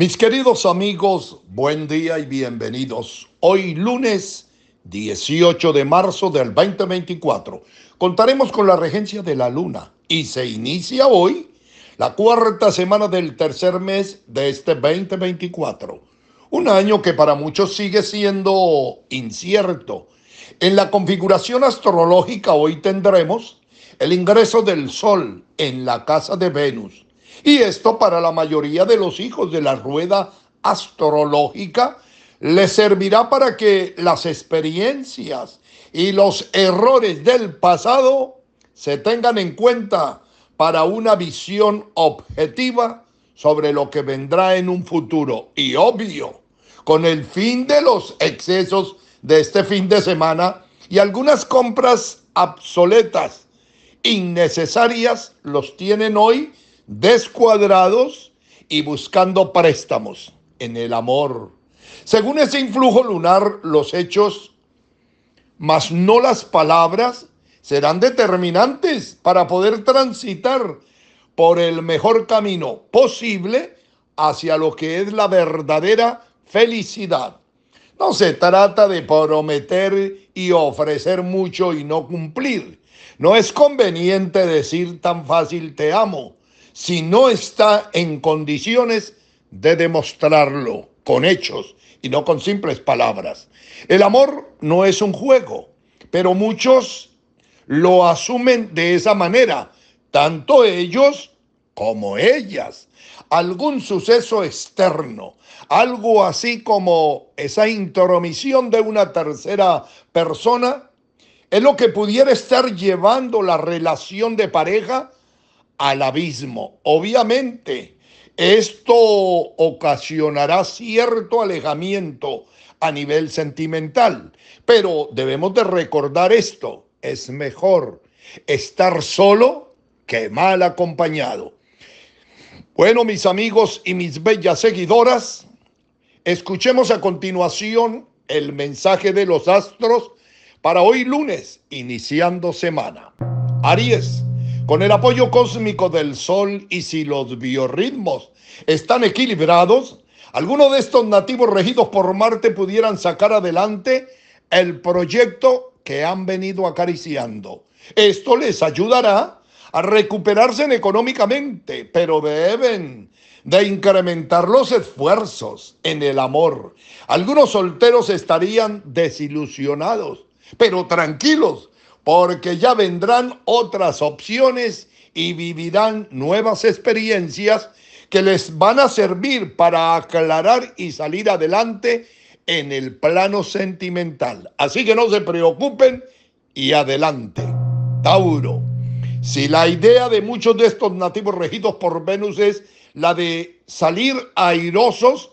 Mis queridos amigos, buen día y bienvenidos. Hoy lunes 18 de marzo del 2024 contaremos con la regencia de la luna y se inicia hoy la cuarta semana del tercer mes de este 2024. Un año que para muchos sigue siendo incierto. En la configuración astrológica hoy tendremos el ingreso del Sol en la casa de Venus y esto para la mayoría de los hijos de la rueda astrológica les servirá para que las experiencias y los errores del pasado se tengan en cuenta para una visión objetiva sobre lo que vendrá en un futuro. Y obvio, con el fin de los excesos de este fin de semana y algunas compras obsoletas, innecesarias, los tienen hoy descuadrados y buscando préstamos en el amor. Según ese influjo lunar, los hechos, más no las palabras, serán determinantes para poder transitar por el mejor camino posible hacia lo que es la verdadera felicidad. No se trata de prometer y ofrecer mucho y no cumplir. No es conveniente decir tan fácil te amo, si no está en condiciones de demostrarlo con hechos y no con simples palabras. El amor no es un juego, pero muchos lo asumen de esa manera, tanto ellos como ellas. Algún suceso externo, algo así como esa intromisión de una tercera persona, es lo que pudiera estar llevando la relación de pareja al abismo. Obviamente, esto ocasionará cierto alejamiento a nivel sentimental, pero debemos de recordar esto, es mejor estar solo que mal acompañado. Bueno, mis amigos y mis bellas seguidoras, escuchemos a continuación el mensaje de los astros para hoy lunes, iniciando semana. Aries. Con el apoyo cósmico del Sol y si los biorritmos están equilibrados, algunos de estos nativos regidos por Marte pudieran sacar adelante el proyecto que han venido acariciando. Esto les ayudará a recuperarse económicamente, pero deben de incrementar los esfuerzos en el amor. Algunos solteros estarían desilusionados, pero tranquilos, porque ya vendrán otras opciones y vivirán nuevas experiencias que les van a servir para aclarar y salir adelante en el plano sentimental. Así que no se preocupen y adelante. Tauro, si la idea de muchos de estos nativos regidos por Venus es la de salir airosos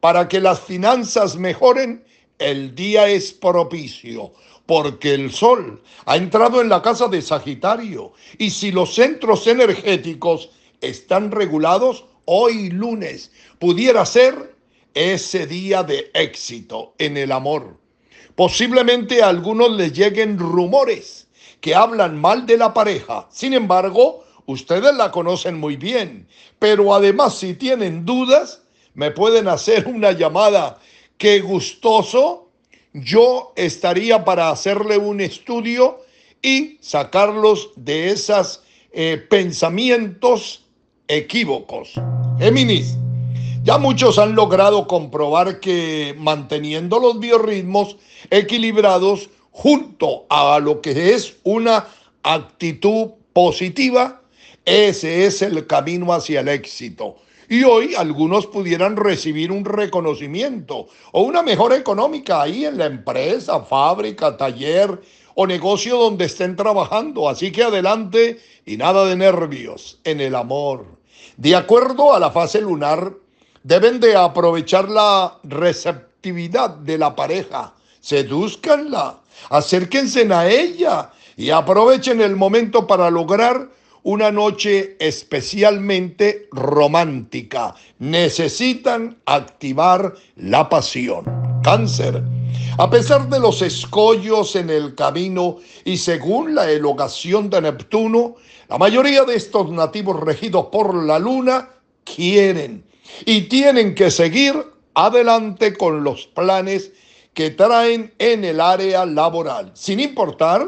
para que las finanzas mejoren, el día es propicio porque el Sol ha entrado en la casa de Sagitario y si los centros energéticos están regulados hoy lunes, pudiera ser ese día de éxito en el amor. Posiblemente a algunos les lleguen rumores que hablan mal de la pareja. Sin embargo, ustedes la conocen muy bien. Pero además, si tienen dudas, me pueden hacer una llamada. Qué gustoso yo estaría para hacerle un estudio y sacarlos de esos eh, pensamientos equívocos. Géminis, ya muchos han logrado comprobar que manteniendo los biorritmos equilibrados junto a lo que es una actitud positiva, ese es el camino hacia el éxito y hoy algunos pudieran recibir un reconocimiento o una mejora económica ahí en la empresa, fábrica, taller o negocio donde estén trabajando. Así que adelante y nada de nervios en el amor. De acuerdo a la fase lunar, deben de aprovechar la receptividad de la pareja. Sedúzcanla, acérquense a ella y aprovechen el momento para lograr una noche especialmente romántica. Necesitan activar la pasión. Cáncer. A pesar de los escollos en el camino y según la elogación de Neptuno, la mayoría de estos nativos regidos por la luna quieren y tienen que seguir adelante con los planes que traen en el área laboral, sin importar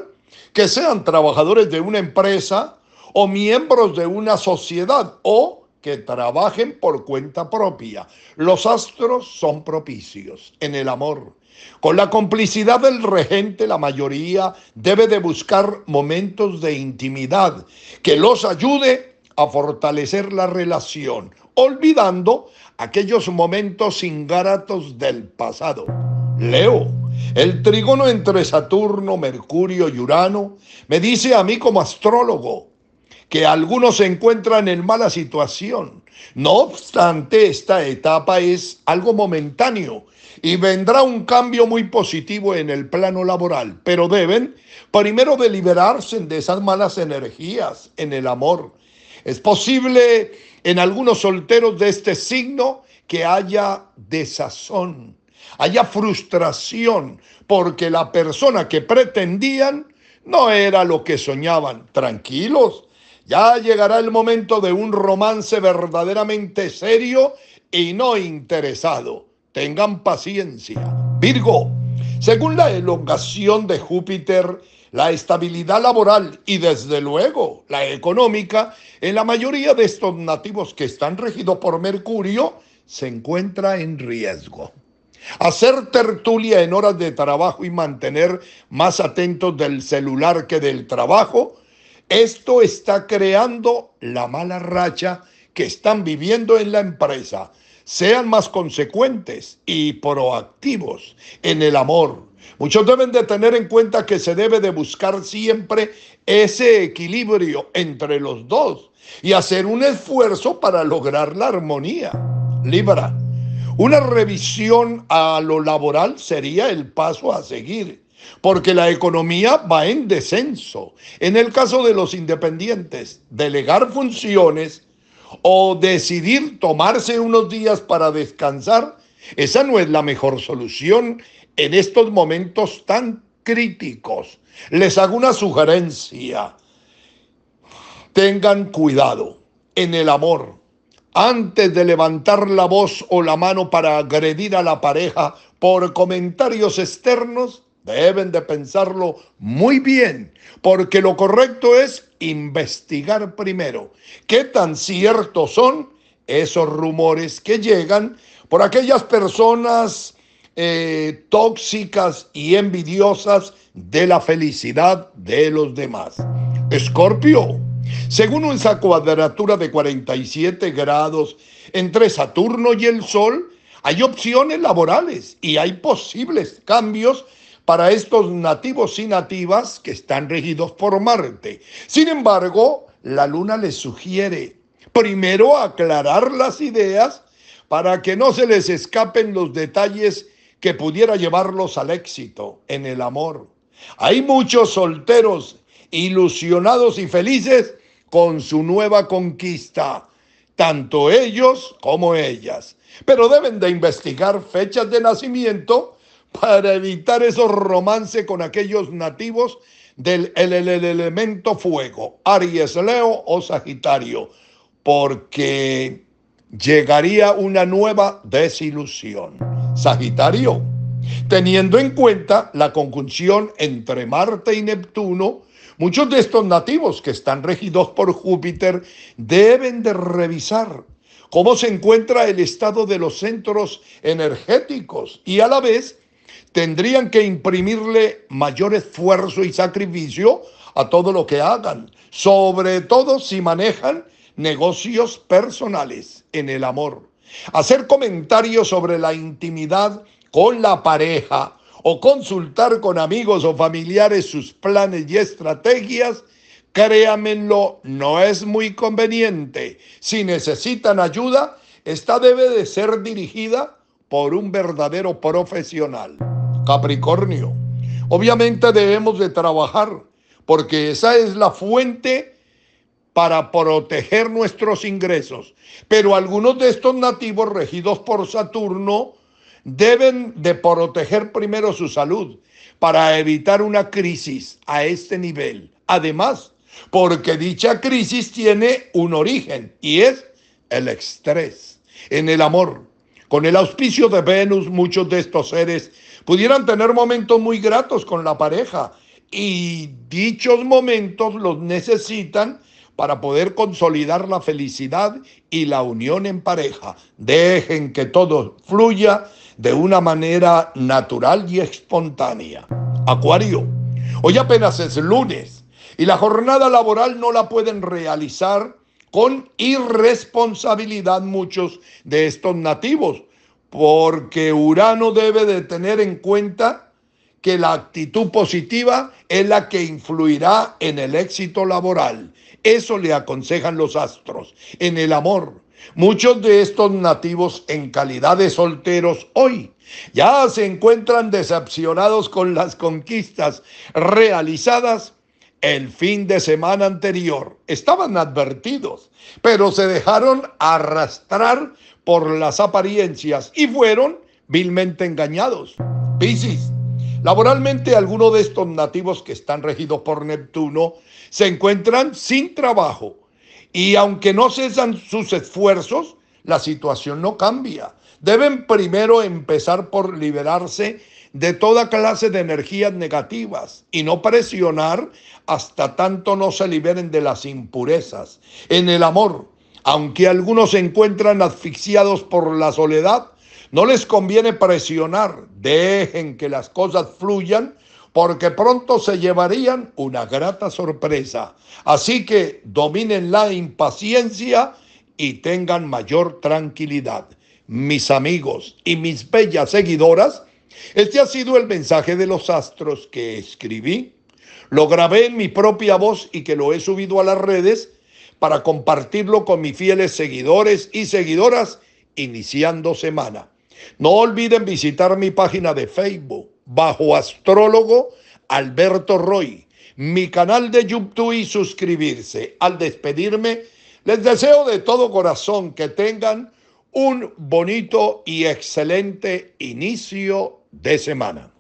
que sean trabajadores de una empresa, o miembros de una sociedad o que trabajen por cuenta propia. Los astros son propicios en el amor. Con la complicidad del regente, la mayoría debe de buscar momentos de intimidad que los ayude a fortalecer la relación, olvidando aquellos momentos ingratos del pasado. Leo, el trigono entre Saturno, Mercurio y Urano me dice a mí como astrólogo que algunos se encuentran en mala situación. No obstante, esta etapa es algo momentáneo y vendrá un cambio muy positivo en el plano laboral, pero deben primero deliberarse de esas malas energías en el amor. Es posible en algunos solteros de este signo que haya desazón, haya frustración, porque la persona que pretendían no era lo que soñaban. Tranquilos, ya llegará el momento de un romance verdaderamente serio y no interesado. Tengan paciencia. Virgo, según la elongación de Júpiter, la estabilidad laboral y desde luego la económica, en la mayoría de estos nativos que están regidos por Mercurio, se encuentra en riesgo. Hacer tertulia en horas de trabajo y mantener más atentos del celular que del trabajo esto está creando la mala racha que están viviendo en la empresa. Sean más consecuentes y proactivos en el amor. Muchos deben de tener en cuenta que se debe de buscar siempre ese equilibrio entre los dos y hacer un esfuerzo para lograr la armonía. Libra. Una revisión a lo laboral sería el paso a seguir porque la economía va en descenso. En el caso de los independientes, delegar funciones o decidir tomarse unos días para descansar, esa no es la mejor solución en estos momentos tan críticos. Les hago una sugerencia. Tengan cuidado en el amor. Antes de levantar la voz o la mano para agredir a la pareja por comentarios externos, Deben de pensarlo muy bien, porque lo correcto es investigar primero qué tan ciertos son esos rumores que llegan por aquellas personas eh, tóxicas y envidiosas de la felicidad de los demás. Escorpio, según esa cuadratura de 47 grados entre Saturno y el Sol, hay opciones laborales y hay posibles cambios para estos nativos y nativas que están regidos por Marte. Sin embargo, la luna les sugiere primero aclarar las ideas para que no se les escapen los detalles que pudiera llevarlos al éxito en el amor. Hay muchos solteros ilusionados y felices con su nueva conquista, tanto ellos como ellas. Pero deben de investigar fechas de nacimiento para evitar esos romances con aquellos nativos del el, elemento fuego, Aries, Leo o Sagitario, porque llegaría una nueva desilusión. Sagitario, teniendo en cuenta la conjunción entre Marte y Neptuno, Muchos de estos nativos que están regidos por Júpiter deben de revisar cómo se encuentra el estado de los centros energéticos y a la vez tendrían que imprimirle mayor esfuerzo y sacrificio a todo lo que hagan, sobre todo si manejan negocios personales en el amor. Hacer comentarios sobre la intimidad con la pareja o consultar con amigos o familiares sus planes y estrategias, créamelo, no es muy conveniente. Si necesitan ayuda, esta debe de ser dirigida por un verdadero profesional. Capricornio. Obviamente debemos de trabajar porque esa es la fuente para proteger nuestros ingresos. Pero algunos de estos nativos regidos por Saturno deben de proteger primero su salud para evitar una crisis a este nivel. Además, porque dicha crisis tiene un origen y es el estrés en el amor. Con el auspicio de Venus, muchos de estos seres Pudieran tener momentos muy gratos con la pareja y dichos momentos los necesitan para poder consolidar la felicidad y la unión en pareja. Dejen que todo fluya de una manera natural y espontánea. Acuario, hoy apenas es lunes y la jornada laboral no la pueden realizar con irresponsabilidad muchos de estos nativos porque Urano debe de tener en cuenta que la actitud positiva es la que influirá en el éxito laboral. Eso le aconsejan los astros. En el amor, muchos de estos nativos en calidad de solteros hoy ya se encuentran decepcionados con las conquistas realizadas el fin de semana anterior. Estaban advertidos, pero se dejaron arrastrar por las apariencias y fueron vilmente engañados. Piscis. Laboralmente, algunos de estos nativos que están regidos por Neptuno se encuentran sin trabajo y aunque no cesan sus esfuerzos, la situación no cambia. Deben primero empezar por liberarse de toda clase de energías negativas y no presionar hasta tanto no se liberen de las impurezas. En el amor, aunque algunos se encuentran asfixiados por la soledad, no les conviene presionar, dejen que las cosas fluyan porque pronto se llevarían una grata sorpresa. Así que dominen la impaciencia y tengan mayor tranquilidad. Mis amigos y mis bellas seguidoras, este ha sido el mensaje de los astros que escribí, lo grabé en mi propia voz y que lo he subido a las redes para compartirlo con mis fieles seguidores y seguidoras iniciando semana. No olviden visitar mi página de Facebook bajo astrólogo Alberto Roy, mi canal de YouTube y suscribirse. Al despedirme, les deseo de todo corazón que tengan un bonito y excelente inicio de semana.